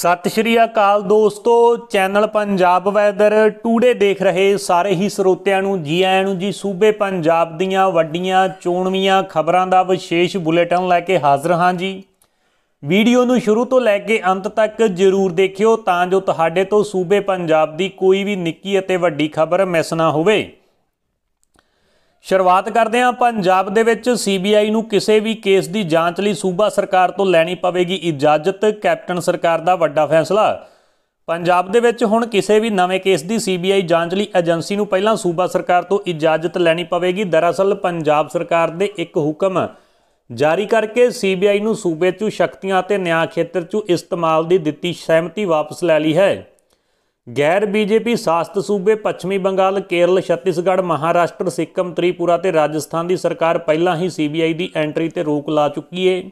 ਸਤਿ ਸ਼੍ਰੀ ਅਕਾਲ ਦੋਸਤੋ channel Punjab weather today ਦੇਖ ਰਹੇ ਸਾਰੇ ਹੀ ਸਰੋਤਿਆਂ ਨੂੰ ਜੀ ਆਇਆਂ ਨੂੰ ਜੀ ਸੂਬੇ ਪੰਜਾਬ ਦੀਆਂ ਵੱਡੀਆਂ ਚੋਣਵੀਆਂ ਖਬਰਾਂ ਦਾ ਵਿਸ਼ੇਸ਼ ਬੁਲੇਟਿਨ ਲੈ ਕੇ ਹਾਜ਼ਰ ਹਾਂ ਜੀ ਵੀਡੀਓ ਨੂੰ ਸ਼ੁਰੂ ਤੋਂ ਲੈ ਕੇ ਅੰਤ ਤੱਕ ਜ਼ਰੂਰ ਦੇਖਿਓ ਤਾਂ ਜੋ ਤੁਹਾਡੇ ਤੋਂ ਸੂਬੇ ਪੰਜਾਬ ਦੀ ਕੋਈ ਵੀ ਨਿੱਕੀ ਅਤੇ ਵੱਡੀ ਖਬਰ ਮਿਸ ਨਾ ਹੋਵੇ ਸ਼ੁਰੂਆਤ ਕਰਦੇ ਹਾਂ ਪੰਜਾਬ ਦੇ ਵਿੱਚ ਸੀਬੀਆਈ ਨੂੰ ਕਿਸੇ ਵੀ ਕੇਸ ਦੀ ਜਾਂਚ ਲਈ ਸੂਬਾ ਸਰਕਾਰ ਤੋਂ ਲੈਣੀ ਪਵੇਗੀ ਇਜਾਜ਼ਤ ਕੈਪਟਨ ਸਰਕਾਰ ਦਾ ਵੱਡਾ ਫੈਸਲਾ ਪੰਜਾਬ ਦੇ ਵਿੱਚ ਹੁਣ ਕਿਸੇ ਵੀ ਨਵੇਂ ਕੇਸ ਦੀ ਸੀਬੀਆਈ ਜਾਂਚ ਲਈ ਏਜੰਸੀ ਨੂੰ ਪਹਿਲਾਂ ਸੂਬਾ ਸਰਕਾਰ ਤੋਂ ਇਜਾਜ਼ਤ ਲੈਣੀ ਪਵੇਗੀ ਦਰਅਸਲ ਪੰਜਾਬ ਸਰਕਾਰ ਦੇ ਇੱਕ ਹੁਕਮ ਜਾਰੀ ਕਰਕੇ ਸੀਬੀਆਈ ਨੂੰ ਸੂਬੇ 'ਚ ਸ਼ਕਤੀਆਂ ਅਤੇ ਨਿਆਂ ਖੇਤਰ 'ਚ ਇਸਤੇਮਾਲ ਦੀ ਦਿੱਤੀ ਸਹਿਮਤੀ ਵਾਪਸ ਲੈ ਲਈ ਹੈ ਗੈਰ ਬੀਜੇਪੀ ਸ਼ਾਸਤ ਸੂਬੇ ਪੱਛਮੀ ਬੰਗਾਲ ਕੇਰਲ ਛੱਤੀਸਗੜ੍ਹ ਮਹਾਰਾਸ਼ਟਰ ਸਿੱਕਮ ਤ੍ਰਿਪੁਰਾ ਤੇ ਰਾਜਸਥਾਨ ਦੀ ਸਰਕਾਰ ਪਹਿਲਾਂ ਹੀ ਸੀਬੀਆਈ ਦੀ ਐਂਟਰੀ ਤੇ ਰੋਕ ਲਾ ਚੁੱਕੀ ਏ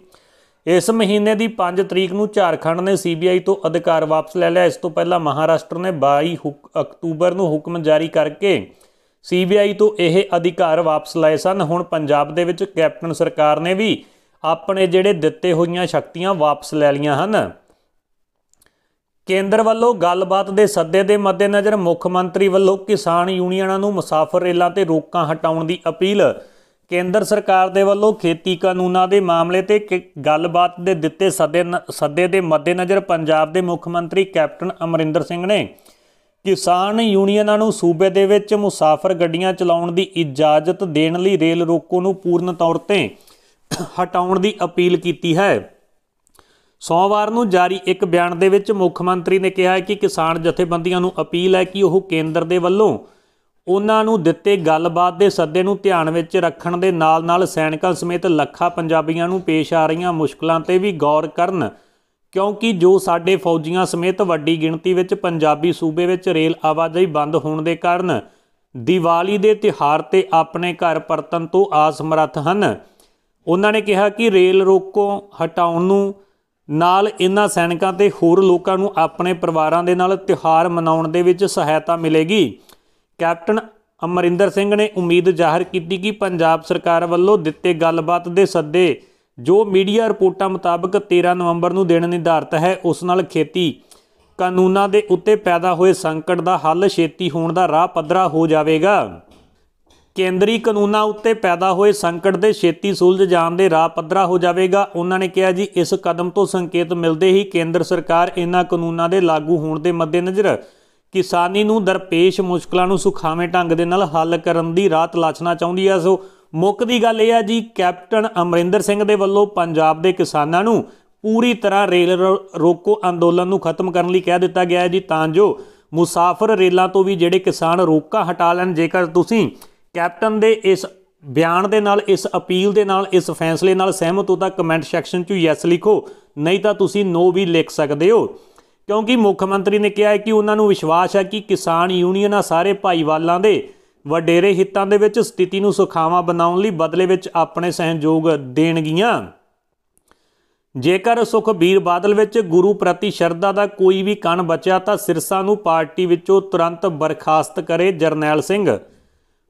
ਇਸ ਮਹੀਨੇ ਦੀ 5 ਤਰੀਕ ਨੂੰ ਝਾਰਖੰਡ ਨੇ ਸੀਬੀਆਈ ਤੋਂ ਅਧਿਕਾਰ ਵਾਪਸ ਲੈ ਲਿਆ ਇਸ ਤੋਂ ਪਹਿਲਾਂ ਮਹਾਰਾਸ਼ਟਰ ਨੇ 22 ਅਕਤੂਬਰ ਨੂੰ ਹੁਕਮ ਜਾਰੀ ਕਰਕੇ ਸੀਬੀਆਈ ਤੋਂ ਇਹ ਅਧਿਕਾਰ ਵਾਪਸ ਲਏ ਸਨ ਹੁਣ ਪੰਜਾਬ ਦੇ ਵਿੱਚ ਕੈਪਟਨ ਸਰਕਾਰ ਨੇ ਵੀ ਆਪਣੇ ਜਿਹੜੇ ਦਿੱਤੇ ਹੋਈਆਂ ਸ਼ਕਤੀਆਂ ਵਾਪਸ ਲੈ ਲਈਆਂ ਹਨ ਕੇਂਦਰ ਵੱਲੋਂ ਗੱਲਬਾਤ ਦੇ ਸੱਦੇ ਦੇ ਮੱਦੇਨਜ਼ਰ ਮੁੱਖ ਮੰਤਰੀ ਵੱਲੋਂ ਕਿਸਾਨ ਯੂਨੀਅਨਾਂ ਨੂੰ ਮੁਸਾਫਰ ਰੇਲਾਂ ਤੇ ਰੋਕਾਂ ਹਟਾਉਣ ਦੀ ਅਪੀਲ ਕੇਂਦਰ ਸਰਕਾਰ ਦੇ ਵੱਲੋਂ ਖੇਤੀ ਕਾਨੂੰਨਾਂ ਦੇ ਮਾਮਲੇ ਤੇ ਗੱਲਬਾਤ ਦੇ ਦਿੱਤੇ ਸੱਦੇ ਸੱਦੇ ਦੇ ਮੱਦੇਨਜ਼ਰ ਪੰਜਾਬ ਦੇ ਮੁੱਖ ਮੰਤਰੀ ਕੈਪਟਨ ਅਮਰਿੰਦਰ ਸਿੰਘ ਨੇ ਕਿਸਾਨ ਯੂਨੀਅਨਾਂ ਨੂੰ ਸੂਬੇ ਦੇ ਵਿੱਚ ਮੁਸਾਫਰ ਗੱਡੀਆਂ ਚਲਾਉਣ ਦੀ ਇਜਾਜ਼ਤ ਦੇਣ ਲਈ ਰੇਲ ਰੋਕੋ ਨੂੰ ਪੂਰਨ ਤੌਰ ਤੇ ਹਟਾਉਣ ਦੀ ਅਪੀਲ ਕੀਤੀ ਹੈ ਸੋਮਵਾਰ ਨੂੰ ਜਾਰੀ ਇੱਕ ਬਿਆਨ ਦੇ ਵਿੱਚ ਮੁੱਖ ਮੰਤਰੀ ਨੇ ਕਿਹਾ ਕਿ ਕਿਸਾਨ ਜਥੇਬੰਦੀਆਂ ਨੂੰ ਅਪੀਲ ਹੈ ਕਿ ਉਹ ਕੇਂਦਰ ਦੇ ਵੱਲੋਂ ਉਹਨਾਂ ਨੂੰ ਦਿੱਤੇ ਗੱਲਬਾਤ ਦੇ ਸੱਦੇ ਨੂੰ ਧਿਆਨ ਵਿੱਚ ਰੱਖਣ ਦੇ ਨਾਲ-ਨਾਲ ਸੈਨਿਕਾਂ ਸਮੇਤ ਲੱਖਾਂ ਪੰਜਾਬੀਆਂ ਨੂੰ ਪੇਸ਼ ਆ ਰਹੀਆਂ ਮੁਸ਼ਕਲਾਂ ਤੇ ਵੀ ਗੌਰ ਕਰਨ ਕਿਉਂਕਿ ਜੋ ਸਾਡੇ ਫੌਜੀਆਂ ਸਮੇਤ ਵੱਡੀ ਗਿਣਤੀ ਵਿੱਚ ਪੰਜਾਬੀ ਸੂਬੇ ਵਿੱਚ ਰੇਲ ਆਵਾਜਾਈ ਬੰਦ ਹੋਣ ਦੇ ਕਾਰਨ ਦੀਵਾਲੀ ਦੇ ਤਿਹਾਰ ਤੇ ਆਪਣੇ ਘਰ ਪਰਤਣ ਤੋਂ ਆਸਮਰੱਥ ਹਨ ਉਹਨਾਂ ਨੇ ਕਿਹਾ ਕਿ ਰੇਲ ਰੋਕੋ ਹਟਾਉਣ ਨੂੰ ਨਾਲ ਇਹਨਾਂ ਸੈਨਿਕਾਂ ਤੇ ਹੋਰ ਲੋਕਾਂ ਨੂੰ ਆਪਣੇ ਪਰਿਵਾਰਾਂ ਦੇ ਨਾਲ ਤਿਹਾਰ ਮਨਾਉਣ ਦੇ ਵਿੱਚ ਸਹਾਇਤਾ ਮਿਲੇਗੀ ਕੈਪਟਨ ਅਮਰਿੰਦਰ ਸਿੰਘ ਨੇ ਉਮੀਦ ਜ਼ਾਹਰ ਕੀਤੀ ਕਿ ਪੰਜਾਬ ਸਰਕਾਰ ਵੱਲੋਂ ਦਿੱਤੇ ਗੱਲਬਾਤ ਦੇ ਸੱਦੇ ਜੋ ਮੀਡੀਆ ਰਿਪੋਰਟਾਂ ਮੁਤਾਬਕ 13 ਨਵੰਬਰ ਨੂੰ ਦੇਣ ਨਿਰਧਾਰਤ ਹੈ ਉਸ ਨਾਲ ਖੇਤੀ ਕਾਨੂੰਨਾਂ ਦੇ ਉੱਤੇ ਪੈਦਾ ਹੋਏ ਸੰਕਟ ਦਾ ਹੱਲ ਛੇਤੀ ਹੋਣ ਦਾ ਰਾਹ ਪੱਧਰਾ ਹੋ ਜਾਵੇਗਾ ਕੇਂਦਰੀ ਕਾਨੂੰਨਾਂ ਉੱਤੇ ਪੈਦਾ ਹੋਏ ਸੰਕਟ ਦੇ ਛੇਤੀ ਸੁਲਝ ਜਾਣ ਦੇ ਰਾਹ ਪੱਧਰਾ ਹੋ ਜਾਵੇਗਾ ਉਹਨਾਂ ਨੇ ਕਿਹਾ ਜੀ ਇਸ ਕਦਮ ਤੋਂ ਸੰਕੇਤ ਮਿਲਦੇ ਹੀ ਕੇਂਦਰ ਸਰਕਾਰ ਇਹਨਾਂ ਕਾਨੂੰਨਾਂ ਦੇ ਲਾਗੂ ਹੋਣ ਦੇ ਮੱਦੇਨਜ਼ਰ ਕਿਸਾਨੀ ਨੂੰ ਦਰਪੇਸ਼ ਮੁਸ਼ਕਲਾਂ ਨੂੰ ਸੁਖਾਵੇਂ ਢੰਗ ਦੇ ਨਾਲ ਹੱਲ ਕਰਨ ਦੀ ਰਾਹ ਤਲਾਸ਼ਣਾ ਚਾਹੁੰਦੀ ਆ ਸੋ ਮੁੱਖ ਦੀ ਗੱਲ ਇਹ ਆ ਜੀ ਕੈਪਟਨ ਅਮਰਿੰਦਰ ਸਿੰਘ ਦੇ ਵੱਲੋਂ ਪੰਜਾਬ ਦੇ ਕਿਸਾਨਾਂ ਨੂੰ ਪੂਰੀ ਤਰ੍ਹਾਂ ਰੇਲ ਰੋਕੋ ਅੰਦੋਲਨ ਨੂੰ ਖਤਮ ਕਰਨ ਲਈ ਕਹਿ ਦਿੱਤਾ ਗਿਆ ਹੈ ਜੀ ਤਾਂ ਜੋ ਮੁਸਾਫਰ ਰੇਲਾਂ ਤੋਂ ਵੀ ਜਿਹੜੇ ਕਿਸਾਨ ਰੋਕਾ ਹਟਾ ਲੈਣ ਜੇਕਰ ਤੁਸੀਂ ਕੈਪਟਨ ਦੇ ਇਸ ਬਿਆਨ ਦੇ ਨਾਲ ਇਸ ਅਪੀਲ ਦੇ ਨਾਲ ਇਸ ਫੈਸਲੇ ਨਾਲ ਸਹਿਮਤ ਹੋ ਤਾਂ ਕਮੈਂਟ ਸੈਕਸ਼ਨ 'ਚ ਯੈਸ ਲਿਖੋ ਨਹੀਂ ਤਾਂ ਤੁਸੀਂ ਨੋ ਵੀ ਲਿਖ ਸਕਦੇ ਹੋ ਕਿਉਂਕਿ ਮੁੱਖ ਮੰਤਰੀ ਨੇ ਕਿਹਾ ਹੈ ਕਿ ਉਹਨਾਂ ਨੂੰ ਵਿਸ਼ਵਾਸ ਹੈ ਕਿ ਕਿਸਾਨ ਯੂਨੀਅਨਾਂ ਸਾਰੇ ਭਾਈਵਾਲਾਂ ਦੇ ਵਡੇਰੇ ਹਿੱਤਾਂ ਦੇ ਵਿੱਚ ਸਥਿਤੀ ਨੂੰ ਸੁਖਾਵਾਂ ਬਣਾਉਣ ਲਈ ਬਦਲੇ ਵਿੱਚ ਆਪਣੇ ਸਹਿਯੋਗ ਦੇਣਗੀਆਂ ਜੇਕਰ ਸੁਖਬੀਰ ਬਾਦਲ ਵਿੱਚ ਗੁਰੂ ਪ੍ਰਤੀ ਸ਼ਰਧਾ ਦਾ ਕੋਈ ਵੀ ਕਣ ਬਚਿਆ ਤਾਂ ਸਿਰਸਾ ਨੂੰ ਪਾਰਟੀ ਵਿੱਚੋਂ ਤੁਰੰਤ ਬਰਖਾਸਤ ਕਰੇ ਜਰਨੈਲ ਸਿੰਘ